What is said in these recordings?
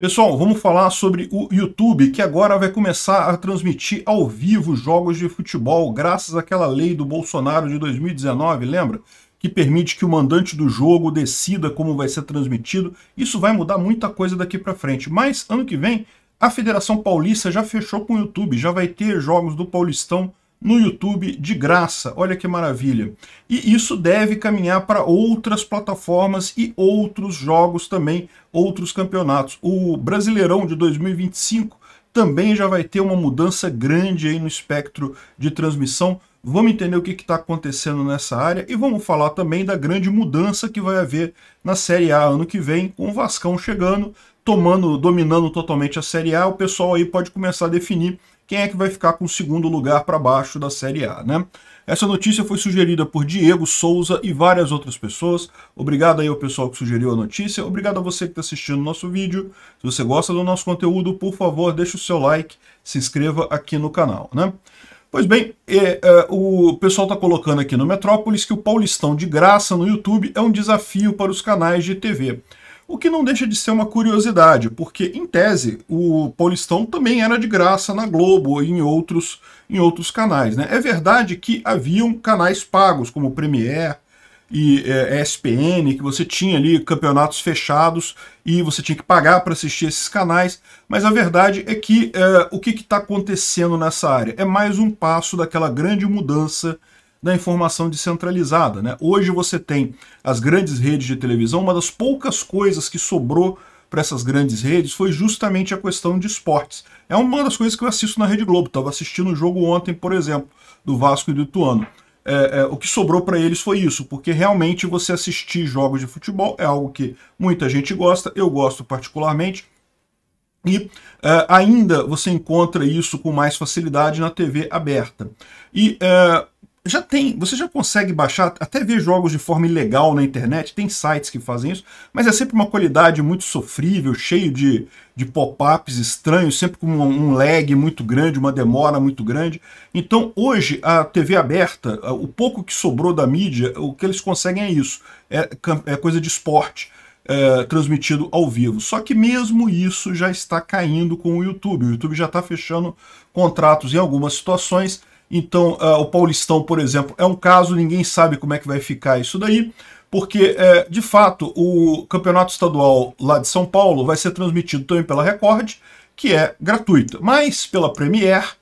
Pessoal, vamos falar sobre o YouTube, que agora vai começar a transmitir ao vivo jogos de futebol, graças àquela lei do Bolsonaro de 2019, lembra? Que permite que o mandante do jogo decida como vai ser transmitido. Isso vai mudar muita coisa daqui para frente. Mas, ano que vem, a Federação Paulista já fechou com o YouTube, já vai ter jogos do Paulistão no YouTube de graça. Olha que maravilha. E isso deve caminhar para outras plataformas e outros jogos também, outros campeonatos. O Brasileirão de 2025 também já vai ter uma mudança grande aí no espectro de transmissão. Vamos entender o que está acontecendo nessa área e vamos falar também da grande mudança que vai haver na Série A ano que vem, com o Vascão chegando, tomando, dominando totalmente a Série A. O pessoal aí pode começar a definir quem é que vai ficar com o segundo lugar para baixo da Série A, né? Essa notícia foi sugerida por Diego Souza e várias outras pessoas. Obrigado aí ao pessoal que sugeriu a notícia. Obrigado a você que está assistindo o nosso vídeo. Se você gosta do nosso conteúdo, por favor, deixe o seu like, se inscreva aqui no canal, né? Pois bem, é, é, o pessoal está colocando aqui no Metrópolis que o Paulistão de graça no YouTube é um desafio para os canais de TV. O que não deixa de ser uma curiosidade, porque, em tese, o Paulistão também era de graça na Globo ou em outros, em outros canais. Né? É verdade que haviam canais pagos, como o Premiere e é, ESPN, que você tinha ali campeonatos fechados e você tinha que pagar para assistir esses canais, mas a verdade é que é, o que está acontecendo nessa área? É mais um passo daquela grande mudança da informação descentralizada. Né? Hoje você tem as grandes redes de televisão, uma das poucas coisas que sobrou para essas grandes redes foi justamente a questão de esportes. É uma das coisas que eu assisto na Rede Globo. Estava assistindo o um jogo ontem, por exemplo, do Vasco e do Ituano. É, é, o que sobrou para eles foi isso, porque realmente você assistir jogos de futebol é algo que muita gente gosta, eu gosto particularmente, e é, ainda você encontra isso com mais facilidade na TV aberta. E é, já tem, você já consegue baixar, até ver jogos de forma ilegal na internet, tem sites que fazem isso, mas é sempre uma qualidade muito sofrível, cheio de, de pop-ups estranhos, sempre com um, um lag muito grande, uma demora muito grande. Então hoje a TV aberta, o pouco que sobrou da mídia, o que eles conseguem é isso, é, é coisa de esporte. É, transmitido ao vivo. Só que mesmo isso já está caindo com o YouTube. O YouTube já está fechando contratos em algumas situações então, uh, o Paulistão, por exemplo, é um caso, ninguém sabe como é que vai ficar isso daí, porque, eh, de fato, o campeonato estadual lá de São Paulo vai ser transmitido também pela Record, que é gratuita, mas pela Premier,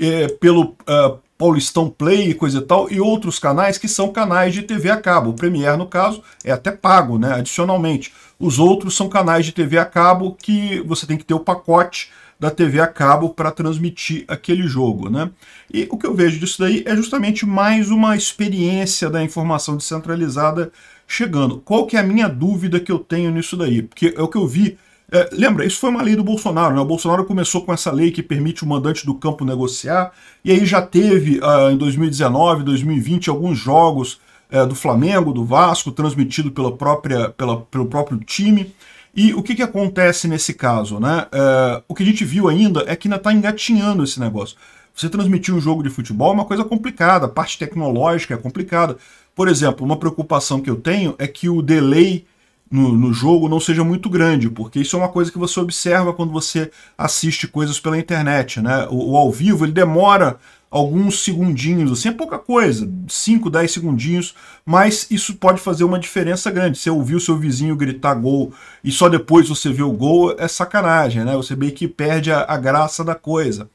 eh, pelo uh, Paulistão Play e coisa e tal, e outros canais que são canais de TV a cabo. O Premier, no caso, é até pago, né, adicionalmente. Os outros são canais de TV a cabo que você tem que ter o pacote da TV a cabo para transmitir aquele jogo. Né? E o que eu vejo disso daí é justamente mais uma experiência da informação descentralizada chegando. Qual que é a minha dúvida que eu tenho nisso daí? Porque é o que eu vi é, lembra, isso foi uma lei do Bolsonaro, né? O Bolsonaro começou com essa lei que permite o mandante do campo negociar, e aí já teve uh, em 2019, 2020, alguns jogos uh, do Flamengo, do Vasco, transmitido pela própria, pela, pelo próprio time. E o que, que acontece nesse caso? Né? Eh, o que a gente viu ainda é que ainda está engatinhando esse negócio. Você transmitir um jogo de futebol é uma coisa complicada, a parte tecnológica é complicada. Por exemplo, uma preocupação que eu tenho é que o delay no, no, jogo não seja muito grande, porque isso é uma coisa que você observa quando você assiste coisas pela internet. Né? O, o ao vivo ele demora alguns segundinhos, assim, é pouca coisa, 5, 10 segundinhos, mas isso pode fazer uma diferença grande. Você ouvir o seu vizinho gritar gol e só depois você vê o gol, é sacanagem, né? Você meio que perde a, a graça da coisa.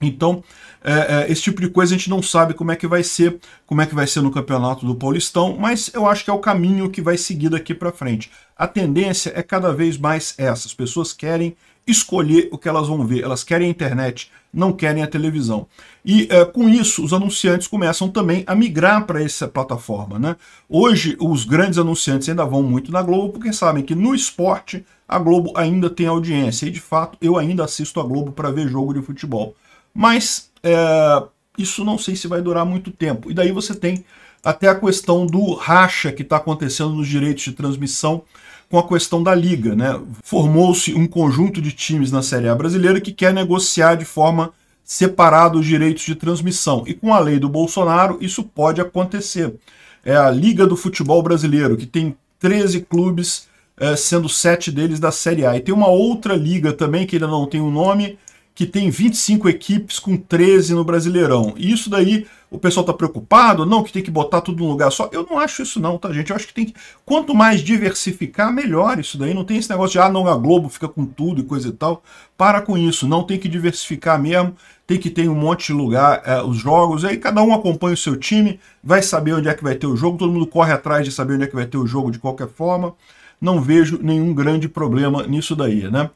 Então, é, é, esse tipo de coisa a gente não sabe como é que vai ser, como é que vai ser no campeonato do Paulistão, mas eu acho que é o caminho que vai seguir daqui para frente. A tendência é cada vez mais essa. As pessoas querem escolher o que elas vão ver. Elas querem a internet, não querem a televisão. E é, com isso, os anunciantes começam também a migrar para essa plataforma. Né? Hoje, os grandes anunciantes ainda vão muito na Globo, porque sabem que no esporte a Globo ainda tem audiência. E de fato, eu ainda assisto a Globo para ver jogo de futebol. Mas é, isso não sei se vai durar muito tempo. E daí você tem até a questão do racha que está acontecendo nos direitos de transmissão com a questão da liga. Né? Formou-se um conjunto de times na Série A brasileira que quer negociar de forma separada os direitos de transmissão. E com a lei do Bolsonaro, isso pode acontecer. É a Liga do Futebol Brasileiro, que tem 13 clubes, é, sendo sete deles da Série A. E tem uma outra liga também, que ainda não tem o um nome, que tem 25 equipes com 13 no Brasileirão. E isso daí o pessoal está preocupado, não, que tem que botar tudo num lugar só. Eu não acho isso não, tá, gente? Eu acho que tem que... Quanto mais diversificar, melhor isso daí. Não tem esse negócio de, ah, não, a Globo fica com tudo e coisa e tal. Para com isso. Não, tem que diversificar mesmo. Tem que ter um monte de lugar, é, os jogos. Aí cada um acompanha o seu time, vai saber onde é que vai ter o jogo. Todo mundo corre atrás de saber onde é que vai ter o jogo de qualquer forma. Não vejo nenhum grande problema nisso daí, né?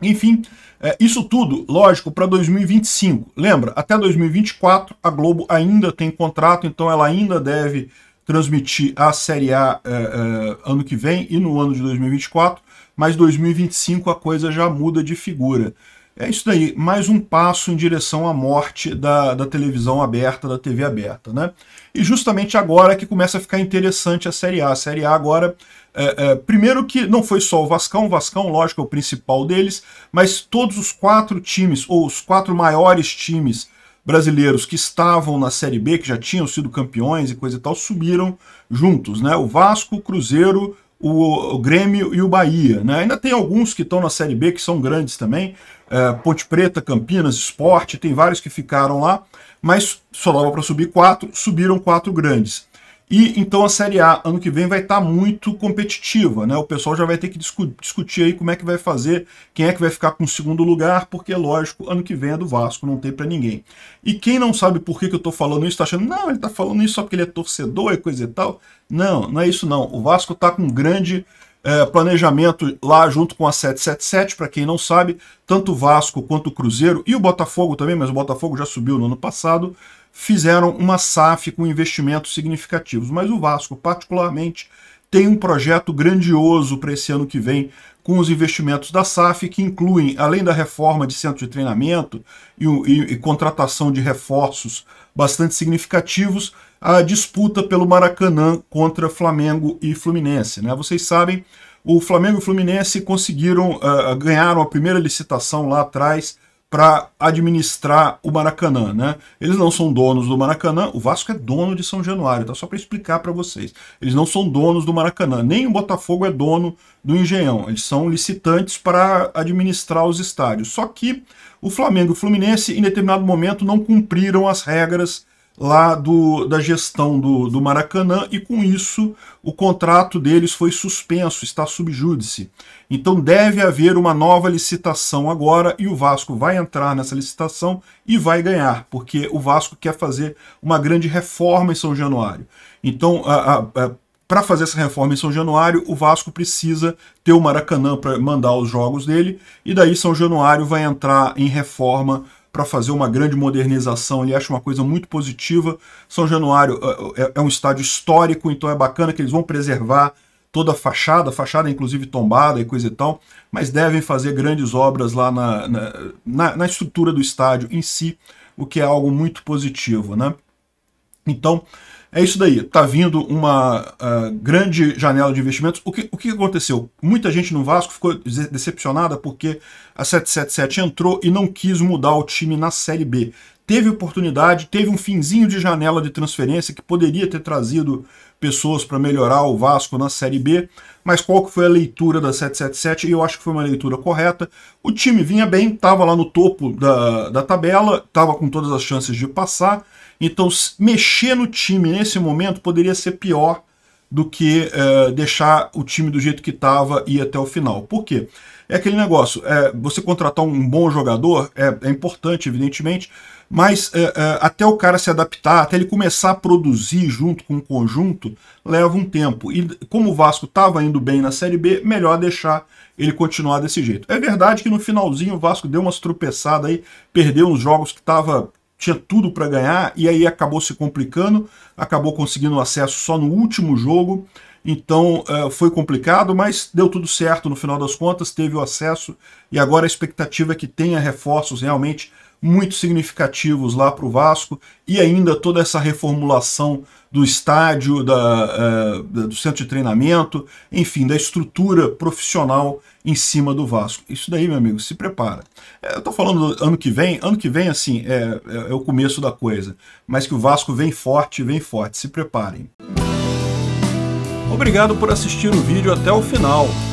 Enfim, é, isso tudo, lógico, para 2025. Lembra, até 2024 a Globo ainda tem contrato, então ela ainda deve transmitir a Série A é, é, ano que vem e no ano de 2024, mas 2025 a coisa já muda de figura. É isso daí, mais um passo em direção à morte da, da televisão aberta, da TV aberta. Né? E justamente agora que começa a ficar interessante a Série A. A Série A agora, é, é, primeiro que não foi só o Vascão, o Vascão, lógico, é o principal deles, mas todos os quatro times, ou os quatro maiores times brasileiros que estavam na Série B, que já tinham sido campeões e coisa e tal, subiram juntos. Né? O Vasco, o Cruzeiro, o, Grêmio e o Bahia. Né? Ainda tem alguns que estão na Série B que são grandes também, é, Ponte Preta, Campinas, Esporte, tem vários que ficaram lá, mas só dava para subir quatro, subiram quatro grandes. E então a Série A ano que vem vai estar tá muito competitiva, né? O pessoal já vai ter que discu discutir aí como é que vai fazer, quem é que vai ficar com o segundo lugar, porque lógico, ano que vem é do Vasco, não tem para ninguém. E quem não sabe por que, que eu tô falando isso, tá achando, não, ele tá falando isso só porque ele é torcedor e coisa e tal. Não, não é isso não. O Vasco tá com grande é, planejamento lá junto com a 777, para quem não sabe, tanto o Vasco quanto o Cruzeiro e o Botafogo também, mas o Botafogo já subiu no ano passado, fizeram uma SAF com investimentos significativos, mas o Vasco particularmente tem um projeto grandioso para esse ano que vem com os investimentos da SAF, que incluem, além da reforma de centro de treinamento e, e, e contratação de reforços bastante significativos, a disputa pelo Maracanã contra Flamengo e Fluminense. Né? Vocês sabem, o Flamengo e o Fluminense conseguiram, uh, ganharam a primeira licitação lá atrás para administrar o Maracanã, né? Eles não são donos do Maracanã, o Vasco é dono de São Januário, tá só para explicar para vocês. Eles não são donos do Maracanã, nem o Botafogo é dono do Engenhão. Eles são licitantes para administrar os estádios. Só que o Flamengo e o Fluminense em determinado momento não cumpriram as regras lá do, da gestão do, do Maracanã e com isso o contrato deles foi suspenso, está júdice. Então deve haver uma nova licitação agora e o Vasco vai entrar nessa licitação e vai ganhar, porque o Vasco quer fazer uma grande reforma em São Januário. Então, a, a, a para fazer essa reforma em São Januário, o Vasco precisa ter o Maracanã para mandar os jogos dele, e daí São Januário vai entrar em reforma para fazer uma grande modernização. Ele acha uma coisa muito positiva. São Januário é, é, é um estádio histórico, então é bacana que eles vão preservar toda a fachada, a fachada inclusive tombada e coisa e tal, mas devem fazer grandes obras lá na, na, na, na estrutura do estádio em si, o que é algo muito positivo, né? Então, é isso daí. Tá vindo uma uh, grande janela de investimentos. O que, o que aconteceu? Muita gente no Vasco ficou decepcionada porque a 777 entrou e não quis mudar o time na Série B. Teve oportunidade, teve um finzinho de janela de transferência que poderia ter trazido pessoas para melhorar o Vasco na Série B, mas qual que foi a leitura da 777? E eu acho que foi uma leitura correta. O time vinha bem, estava lá no topo da, da tabela, estava com todas as chances de passar, então, mexer no time nesse momento poderia ser pior do que é, deixar o time do jeito que estava e ir até o final. Por quê? É aquele negócio, é, você contratar um bom jogador é, é importante, evidentemente, mas eh, eh, até o cara se adaptar, até ele começar a produzir junto com o conjunto, leva um tempo. E como o Vasco estava indo bem na Série B, melhor deixar ele continuar desse jeito. É verdade que no finalzinho o Vasco deu umas tropeçadas aí, perdeu uns jogos que estava tinha tudo para ganhar e aí acabou se complicando, acabou conseguindo acesso só no último jogo, então eh, foi complicado, mas deu tudo certo no final das contas, teve o acesso e agora a expectativa é que tenha reforços realmente muito significativos lá para o Vasco e ainda toda essa reformulação do estádio, da, uh, do centro de treinamento, enfim, da estrutura profissional em cima do Vasco. Isso daí, meu amigo, se prepara. É, eu estou falando ano que vem, ano que vem, assim, é, é, é o começo da coisa, mas que o Vasco vem forte, vem forte, se preparem. Obrigado por assistir o vídeo até o final.